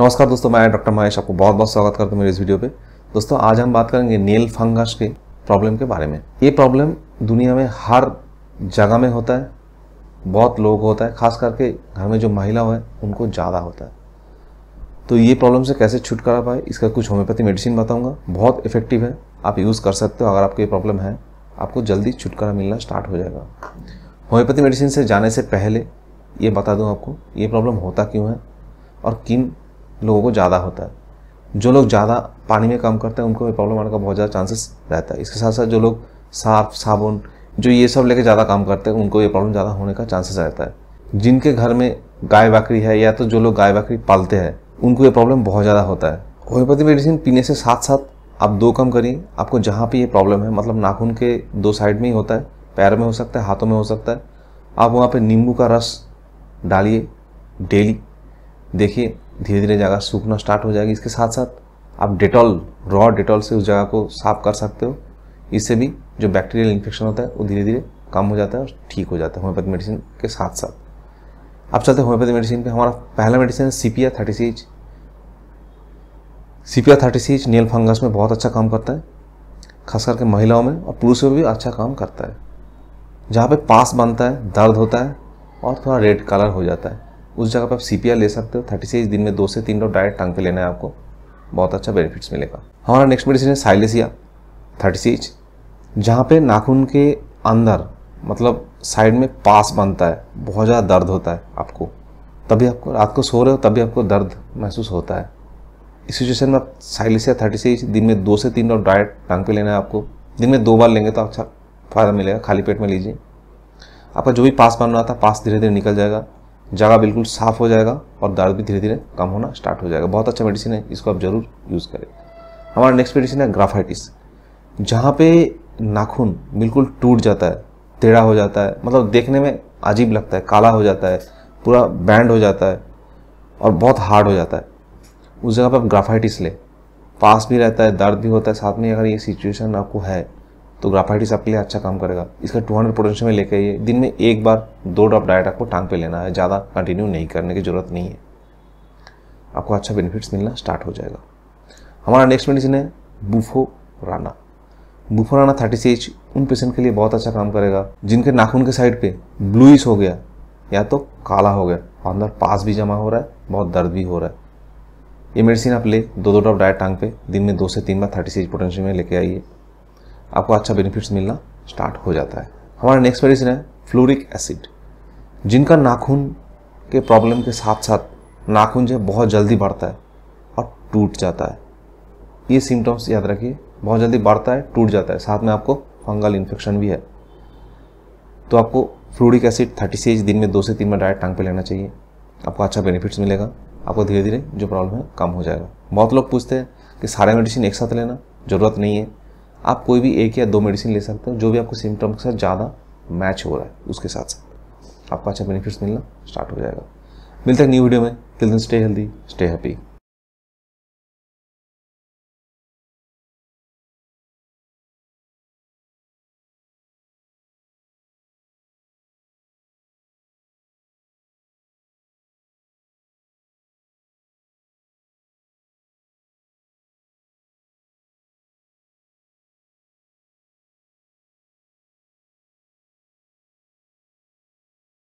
नमस्कार दोस्तों मैं डॉक्टर महेश आपको बहुत बहुत स्वागत करता हूँ मेरे इस वीडियो पे दोस्तों आज हम बात करेंगे नेल फंगस के प्रॉब्लम के बारे में ये प्रॉब्लम दुनिया में हर जगह में होता है बहुत लोग होता है खास करके घर में जो महिला है उनको ज़्यादा होता है तो ये प्रॉब्लम से कैसे छुटकारा पाए इसका कुछ होम्योपैथी मेडिसिन बताऊँगा बहुत इफेक्टिव है आप यूज़ कर सकते हो अगर आपको ये प्रॉब्लम है आपको जल्दी छुटकारा मिलना स्टार्ट हो जाएगा होम्योपैथी मेडिसिन से जाने से पहले ये बता दूँ आपको ये प्रॉब्लम होता क्यों है और किन लोगों को ज़्यादा होता है जो लोग ज़्यादा पानी में काम करते हैं उनको प्रॉब्लम आने का बहुत ज़्यादा चांसेस रहता है इसके साथ साथ जो लोग साफ साबुन जो ये सब लेके ज़्यादा काम करते हैं उनको ये प्रॉब्लम ज़्यादा होने का चांसेस रहता है जिनके घर में गाय बकरी है या तो जो लोग गाय बकरी पालते हैं उनको ये प्रॉब्लम बहुत ज़्यादा होता है होम्योपैथी मेडिसिन पीने से साथ साथ आप दो काम करिए आपको जहाँ पर ये प्रॉब्लम है मतलब नाखून के दो साइड में ही होता है पैर में हो सकता है हाथों में हो सकता है आप वहाँ पर नींबू का रस डालिए डेली देखिए धीरे धीरे जगह सूखना स्टार्ट हो जाएगी इसके साथ साथ आप डेटॉल रॉ डेटॉल से उस जगह को साफ कर सकते हो इससे भी जो बैक्टीरियल इन्फेक्शन होता है वो धीरे धीरे कम हो जाता है और ठीक हो जाता है होम्योपैथी मेडिसिन के साथ साथ आप चलते हैं होम्योपैथी मेडिसिन पे हमारा पहला मेडिसिन है C P R thirty C H C P R thirty C H nail fungus में बहुत अच्छा काम करता है खास करके महिलाओं में और पुरुषों में भी अच्छा काम करता है जहाँ पे पास बनता है दर्द होता है और थोड़ा रेड कलर हो जाता है उस जगह पर आप सी ले सकते हो थर्टी सिक्स दिन में दो से तीन डॉ डायरेक्ट टांग पे लेना है आपको बहुत अच्छा बेनिफिट्स मिलेगा हमारा नेक्स्ट मेडिसिन है साइलेसिया थर्टी सिक्स जहाँ पर नाखून के अंदर मतलब साइड में पास बनता है बहुत ज़्यादा दर्द होता है आपको तभी आपको रात को सो रहे हो तभी आपको दर्द महसूस होता है इस सिचुएशन में आप साइलेसिया थर्टी सिक्स दिन में दो से तीन डॉप डायरेक्ट टांग पे लेना है आपको दिन में दो बार लेंगे तो अच्छा फ़ायदा मिलेगा खाली पेट में लीजिए आपका जो भी पास बन रहा था पास धीरे धीरे निकल जाएगा जगह बिल्कुल साफ हो जाएगा और दर्द भी धीरे धीरे कम होना स्टार्ट हो जाएगा बहुत अच्छा मेडिसिन है इसको आप ज़रूर यूज़ करें हमारा नेक्स्ट मेडिसिन है ग्राफाइटिस जहाँ पे नाखून बिल्कुल टूट जाता है टेढ़ा हो जाता है मतलब देखने में अजीब लगता है काला हो जाता है पूरा बैंड हो जाता है और बहुत हार्ड हो जाता है उस जगह पर आप ग्राफाइटिस लें पास भी रहता है दर्द भी होता है साथ में अगर ये सिचुएशन आपको है तो ग्राफाइटिस आपके लिए अच्छा काम करेगा इसका 200 पोटेंशियल में लेके आइए दिन में एक बार दो ड्रॉप डाइट आपको टांग पे लेना है ज़्यादा कंटिन्यू नहीं करने की ज़रूरत नहीं है आपको अच्छा बेनिफिट्स मिलना स्टार्ट हो जाएगा हमारा नेक्स्ट मेडिसिन है bufo rana bufo rana thirty C H उन पेशेंट के लिए बहुत अच्छा काम करेगा जिनके नाखून के साइड पर ब्लूइश हो गया या तो काला हो गया और अंदर पास भी जमा हो रहा है बहुत दर्द भी हो रहा है ये मेडिसिन आप ले दो दो ड्रॉप डाइट टांग पे दिन में दो से तीन बार थर्टी सी एच पोटेंशियल में लेके आइए आपको अच्छा बेनिफिट्स मिलना स्टार्ट हो जाता है हमारा नेक्स्ट मेडिसिन है फ्लोरिक एसिड जिनका नाखून के प्रॉब्लम के साथ साथ नाखून जो है बहुत जल्दी बढ़ता है और टूट जाता है ये सिम्टम्स याद रखिए बहुत जल्दी बढ़ता है टूट जाता है साथ में आपको फंगल इन्फेक्शन भी है तो आपको फ्लूरिक एसिड थर्टी सेज दिन में दो से तीन बार डायरेक्ट टांग पे लेना चाहिए आपको अच्छा बेनिफिट्स मिलेगा आपको धीरे धीरे जो प्रॉब्लम है कम हो जाएगा बहुत लोग पूछते हैं कि सारे मेडिसिन एक साथ लेना ज़रूरत नहीं है आप कोई भी एक या दो मेडिसिन ले सकते हो जो भी आपको सिम्टम के साथ ज़्यादा मैच हो रहा है उसके साथ साथ आपको अच्छा बेनिफिट्स मिलना स्टार्ट हो जाएगा मिलते हैं न्यू वीडियो में till then stay healthy stay happy